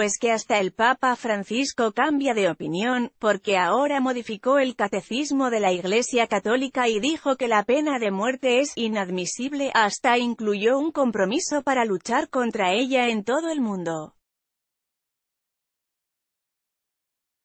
Pues que hasta el Papa Francisco cambia de opinión, porque ahora modificó el catecismo de la Iglesia Católica y dijo que la pena de muerte es inadmisible, hasta incluyó un compromiso para luchar contra ella en todo el mundo.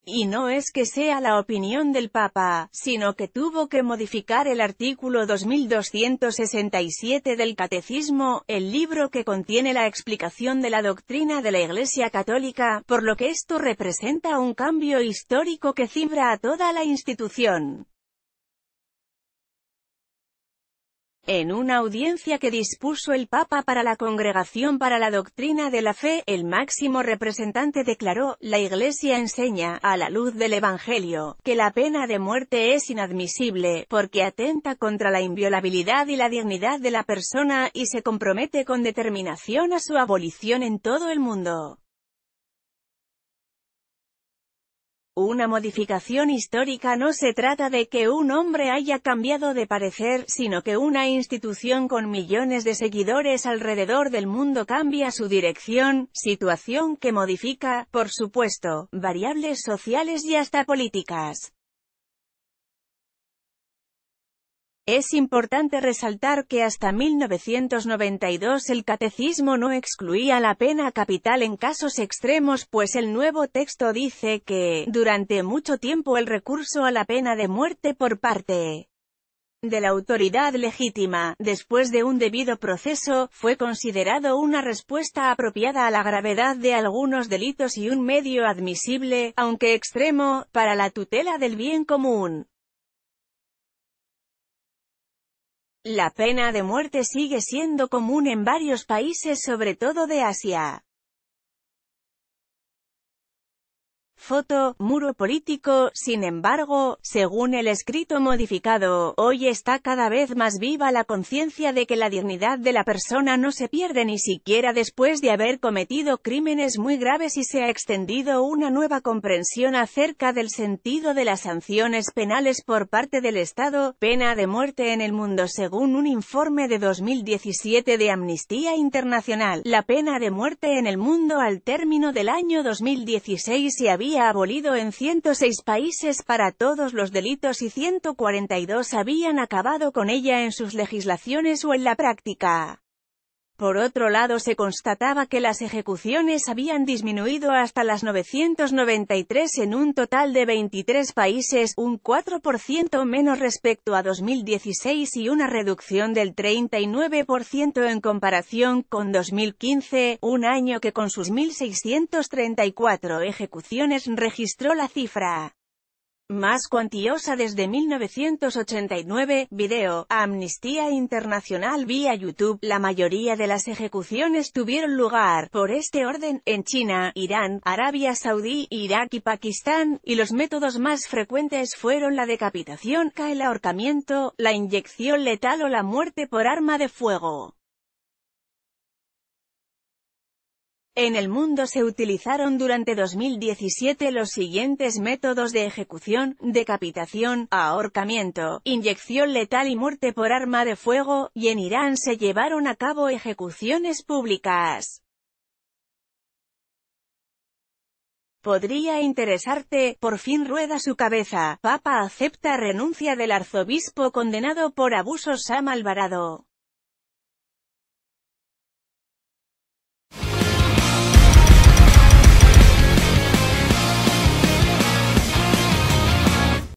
Y no es que sea la opinión del Papa, sino que tuvo que modificar el artículo 2267 del Catecismo, el libro que contiene la explicación de la doctrina de la Iglesia Católica, por lo que esto representa un cambio histórico que cimbra a toda la institución. En una audiencia que dispuso el Papa para la Congregación para la Doctrina de la Fe, el máximo representante declaró, la Iglesia enseña, a la luz del Evangelio, que la pena de muerte es inadmisible, porque atenta contra la inviolabilidad y la dignidad de la persona, y se compromete con determinación a su abolición en todo el mundo. Una modificación histórica no se trata de que un hombre haya cambiado de parecer, sino que una institución con millones de seguidores alrededor del mundo cambia su dirección, situación que modifica, por supuesto, variables sociales y hasta políticas. Es importante resaltar que hasta 1992 el catecismo no excluía la pena capital en casos extremos pues el nuevo texto dice que, durante mucho tiempo el recurso a la pena de muerte por parte de la autoridad legítima, después de un debido proceso, fue considerado una respuesta apropiada a la gravedad de algunos delitos y un medio admisible, aunque extremo, para la tutela del bien común. La pena de muerte sigue siendo común en varios países sobre todo de Asia. Foto, muro político, sin embargo, según el escrito modificado, hoy está cada vez más viva la conciencia de que la dignidad de la persona no se pierde ni siquiera después de haber cometido crímenes muy graves y se ha extendido una nueva comprensión acerca del sentido de las sanciones penales por parte del Estado, pena de muerte en el mundo según un informe de 2017 de Amnistía Internacional. La pena de muerte en el mundo al término del año 2016 se había abolido en 106 países para todos los delitos y 142 habían acabado con ella en sus legislaciones o en la práctica. Por otro lado se constataba que las ejecuciones habían disminuido hasta las 993 en un total de 23 países, un 4% menos respecto a 2016 y una reducción del 39% en comparación con 2015, un año que con sus 1.634 ejecuciones registró la cifra más cuantiosa desde 1989. Video, Amnistía Internacional vía YouTube. La mayoría de las ejecuciones tuvieron lugar, por este orden, en China, Irán, Arabia Saudí, Irak y Pakistán, y los métodos más frecuentes fueron la decapitación, el ahorcamiento, la inyección letal o la muerte por arma de fuego. En el mundo se utilizaron durante 2017 los siguientes métodos de ejecución, decapitación, ahorcamiento, inyección letal y muerte por arma de fuego, y en Irán se llevaron a cabo ejecuciones públicas. Podría interesarte, por fin rueda su cabeza, Papa acepta renuncia del arzobispo condenado por abusos Sam Alvarado.